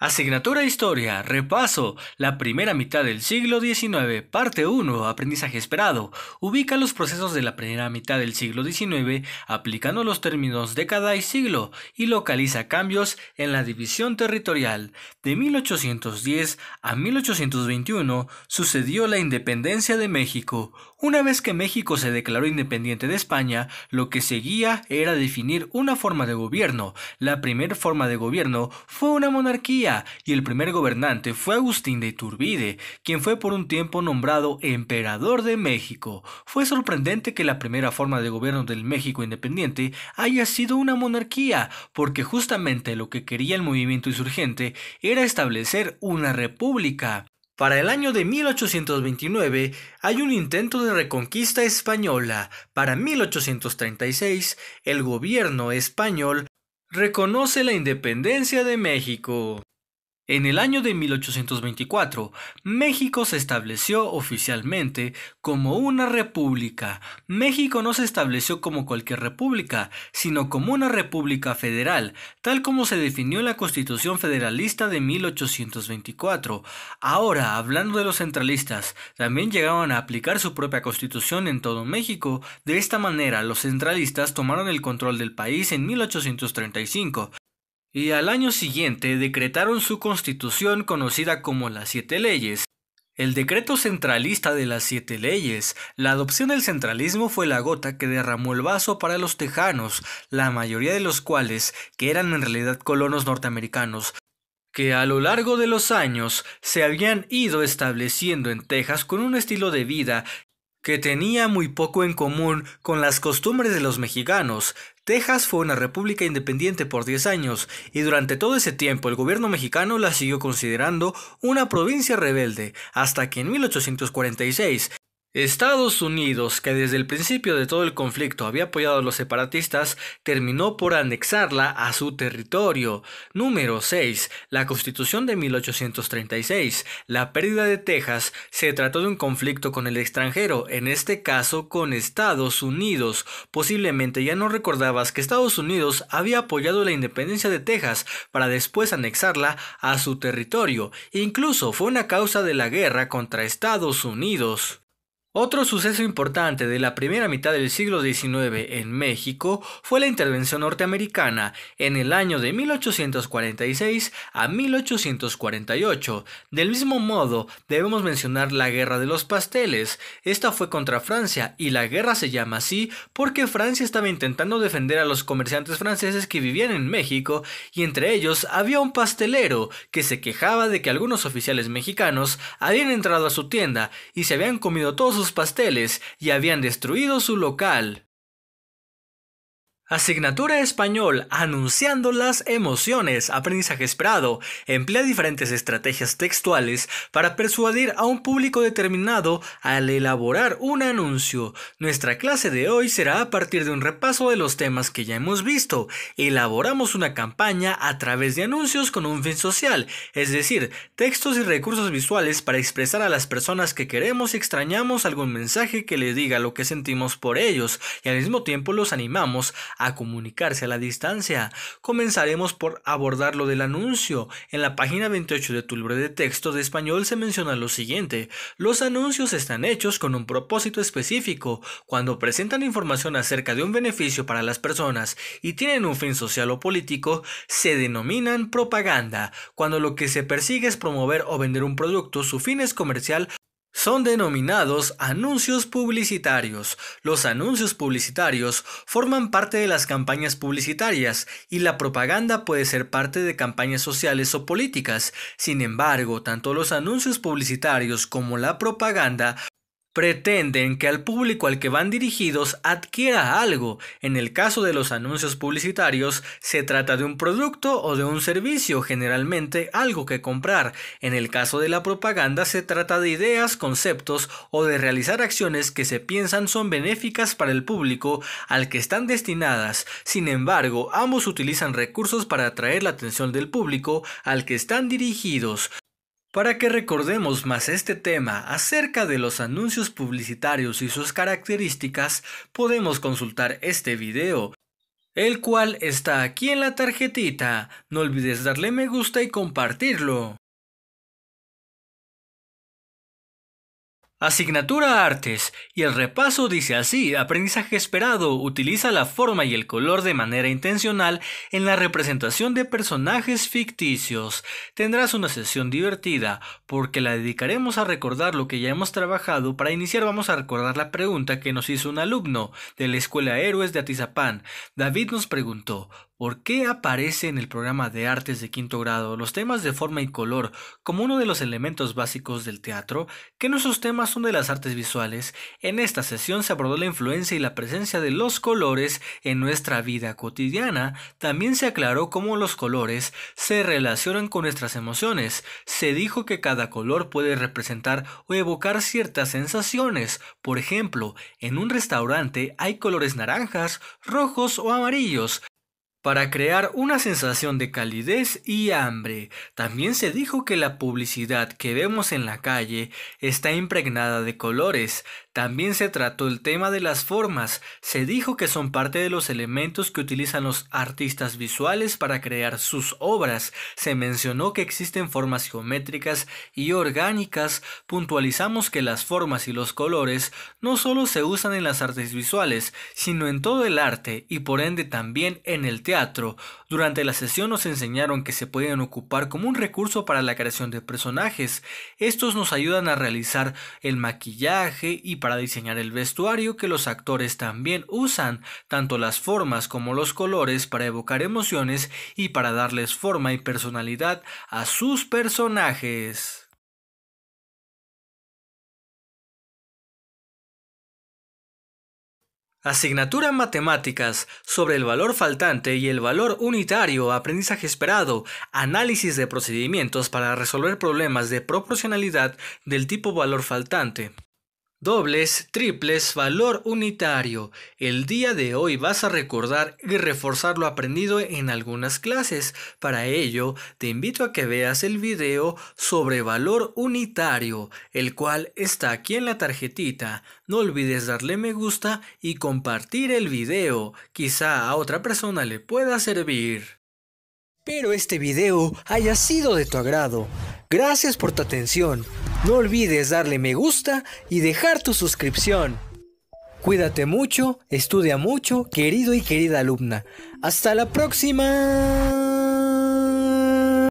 Asignatura Historia, repaso, la primera mitad del siglo XIX, parte 1, aprendizaje esperado. Ubica los procesos de la primera mitad del siglo XIX aplicando los términos década y siglo y localiza cambios en la división territorial. De 1810 a 1821 sucedió la independencia de México. Una vez que México se declaró independiente de España, lo que seguía era definir una forma de gobierno. La primera forma de gobierno fue una monarquía y el primer gobernante fue Agustín de Iturbide, quien fue por un tiempo nombrado emperador de México. Fue sorprendente que la primera forma de gobierno del México independiente haya sido una monarquía, porque justamente lo que quería el movimiento insurgente era establecer una república. Para el año de 1829 hay un intento de reconquista española. Para 1836 el gobierno español reconoce la independencia de México. En el año de 1824, México se estableció oficialmente como una república. México no se estableció como cualquier república, sino como una república federal, tal como se definió en la Constitución Federalista de 1824. Ahora, hablando de los centralistas, también llegaban a aplicar su propia constitución en todo México. De esta manera, los centralistas tomaron el control del país en 1835, y al año siguiente decretaron su constitución conocida como las Siete Leyes. El decreto centralista de las Siete Leyes, la adopción del centralismo fue la gota que derramó el vaso para los tejanos, la mayoría de los cuales, que eran en realidad colonos norteamericanos, que a lo largo de los años se habían ido estableciendo en Texas con un estilo de vida que tenía muy poco en común con las costumbres de los mexicanos, Texas fue una república independiente por 10 años y durante todo ese tiempo el gobierno mexicano la siguió considerando una provincia rebelde, hasta que en 1846 Estados Unidos, que desde el principio de todo el conflicto había apoyado a los separatistas, terminó por anexarla a su territorio. Número 6. La Constitución de 1836. La pérdida de Texas se trató de un conflicto con el extranjero, en este caso con Estados Unidos. Posiblemente ya no recordabas que Estados Unidos había apoyado la independencia de Texas para después anexarla a su territorio. Incluso fue una causa de la guerra contra Estados Unidos. Otro suceso importante de la primera mitad del siglo XIX en México fue la intervención norteamericana en el año de 1846 a 1848. Del mismo modo, debemos mencionar la Guerra de los Pasteles. Esta fue contra Francia y la guerra se llama así porque Francia estaba intentando defender a los comerciantes franceses que vivían en México y entre ellos había un pastelero que se quejaba de que algunos oficiales mexicanos habían entrado a su tienda y se habían comido todos sus pasteles y habían destruido su local. Asignatura español, anunciando las emociones, aprendizaje esperado, emplea diferentes estrategias textuales para persuadir a un público determinado al elaborar un anuncio. Nuestra clase de hoy será a partir de un repaso de los temas que ya hemos visto. Elaboramos una campaña a través de anuncios con un fin social, es decir, textos y recursos visuales para expresar a las personas que queremos y extrañamos algún mensaje que les diga lo que sentimos por ellos y al mismo tiempo los animamos a comunicarse a la distancia. Comenzaremos por abordar lo del anuncio. En la página 28 de tu libro de texto de español se menciona lo siguiente. Los anuncios están hechos con un propósito específico. Cuando presentan información acerca de un beneficio para las personas y tienen un fin social o político, se denominan propaganda. Cuando lo que se persigue es promover o vender un producto, su fin es comercial son denominados anuncios publicitarios. Los anuncios publicitarios forman parte de las campañas publicitarias y la propaganda puede ser parte de campañas sociales o políticas. Sin embargo, tanto los anuncios publicitarios como la propaganda pretenden que al público al que van dirigidos adquiera algo. En el caso de los anuncios publicitarios, se trata de un producto o de un servicio, generalmente algo que comprar. En el caso de la propaganda, se trata de ideas, conceptos o de realizar acciones que se piensan son benéficas para el público al que están destinadas. Sin embargo, ambos utilizan recursos para atraer la atención del público al que están dirigidos. Para que recordemos más este tema acerca de los anuncios publicitarios y sus características, podemos consultar este video, el cual está aquí en la tarjetita. No olvides darle me gusta y compartirlo. Asignatura Artes, y el repaso dice así, aprendizaje esperado, utiliza la forma y el color de manera intencional en la representación de personajes ficticios. Tendrás una sesión divertida, porque la dedicaremos a recordar lo que ya hemos trabajado. Para iniciar vamos a recordar la pregunta que nos hizo un alumno de la Escuela Héroes de Atizapán. David nos preguntó, ¿Por qué aparece en el programa de artes de quinto grado los temas de forma y color como uno de los elementos básicos del teatro? Que nuestros temas son de las artes visuales. En esta sesión se abordó la influencia y la presencia de los colores en nuestra vida cotidiana. También se aclaró cómo los colores se relacionan con nuestras emociones. Se dijo que cada color puede representar o evocar ciertas sensaciones. Por ejemplo, en un restaurante hay colores naranjas, rojos o amarillos para crear una sensación de calidez y hambre. También se dijo que la publicidad que vemos en la calle está impregnada de colores, también se trató el tema de las formas. Se dijo que son parte de los elementos que utilizan los artistas visuales para crear sus obras. Se mencionó que existen formas geométricas y orgánicas. Puntualizamos que las formas y los colores no solo se usan en las artes visuales, sino en todo el arte y por ende también en el teatro. Durante la sesión nos enseñaron que se pueden ocupar como un recurso para la creación de personajes. Estos nos ayudan a realizar el maquillaje y para para diseñar el vestuario que los actores también usan, tanto las formas como los colores para evocar emociones y para darles forma y personalidad a sus personajes. Asignatura Matemáticas sobre el valor faltante y el valor unitario, aprendizaje esperado, análisis de procedimientos para resolver problemas de proporcionalidad del tipo valor faltante. Dobles, triples, valor unitario. El día de hoy vas a recordar y reforzar lo aprendido en algunas clases. Para ello, te invito a que veas el video sobre valor unitario, el cual está aquí en la tarjetita. No olvides darle me gusta y compartir el video. Quizá a otra persona le pueda servir. Espero este video haya sido de tu agrado. Gracias por tu atención. No olvides darle me gusta y dejar tu suscripción. Cuídate mucho, estudia mucho, querido y querida alumna. Hasta la próxima.